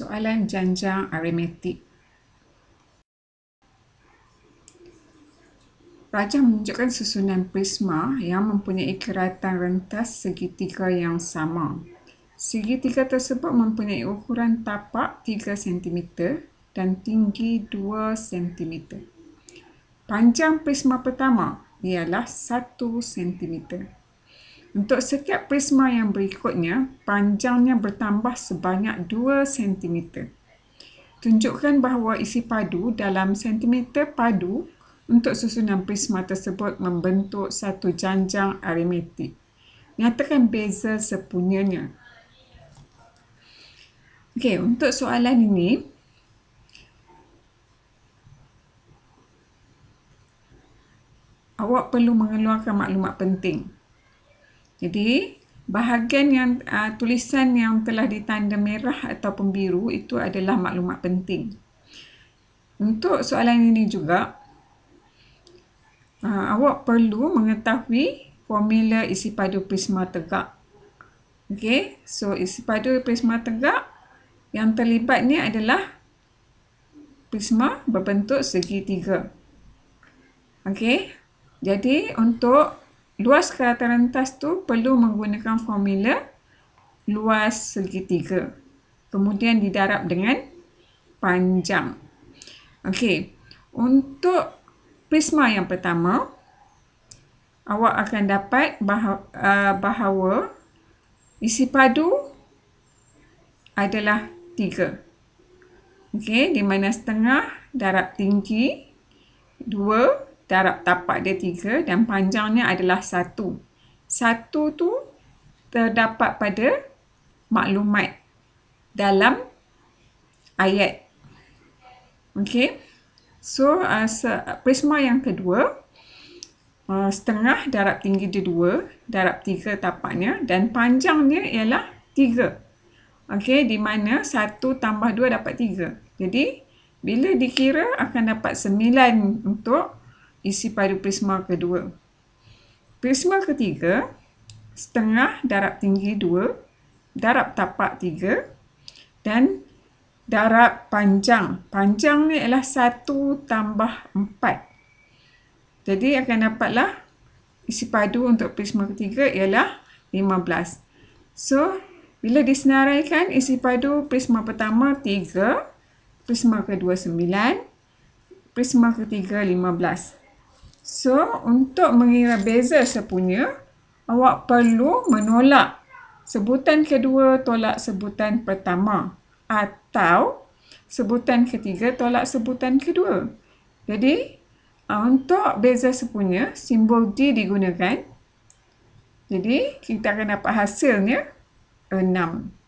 Soalan janjang aritmetik. Rajah menunjukkan susunan prisma yang mempunyai keratan rentas segitiga yang sama. Segitiga tersebut mempunyai ukuran tapak 3 cm dan tinggi 2 cm. Panjang prisma pertama ialah 1 cm. Untuk setiap prisma yang berikutnya, panjangnya bertambah sebanyak 2 cm. Tunjukkan bahawa isi padu dalam cm padu untuk susunan prisma tersebut membentuk satu janjang aritmetik. Nyatakan beza sepunyanya. Okey, untuk soalan ini, awak perlu mengeluarkan maklumat penting. Jadi bahagian yang uh, tulisan yang telah ditanda merah atau pembiru itu adalah maklumat penting. Untuk soalan ini juga, uh, awak perlu mengetahui formula isi padu prisma tegak. Okay, so isi padu prisma tegak yang terlibat ni adalah prisma berbentuk segitiga. tiga. Okay, jadi untuk Luas kereta rentas tu perlu menggunakan formula luas segitiga. Kemudian didarab dengan panjang. Okey, untuk prisma yang pertama, awak akan dapat bahawa, uh, bahawa isi padu adalah 3. Okey, di mana setengah darab tinggi Darab tapak dia tiga dan panjangnya adalah satu. Satu tu terdapat pada maklumat dalam ayat. Okay. So, uh, prisma yang kedua, uh, setengah darab tinggi dia dua, darab tiga tapaknya dan panjangnya ialah tiga. Okay, di mana satu tambah dua dapat tiga. Jadi, bila dikira akan dapat sembilan untuk isi padu prisma kedua. Prisma ketiga, setengah darab tinggi 2, darab tapak 3 dan darab panjang. Panjang ni ialah 1 tambah 4. Jadi akan dapatlah isi padu untuk prisma ketiga ialah 15. So, bila disenaraikan isi padu prisma pertama 3, prisma kedua 9, prisma ketiga 15. So, untuk mengira beza sepunya, awak perlu menolak sebutan kedua tolak sebutan pertama atau sebutan ketiga tolak sebutan kedua. Jadi, ah, untuk beza sepunya, simbol D digunakan. Jadi, kita akan dapat hasilnya 6.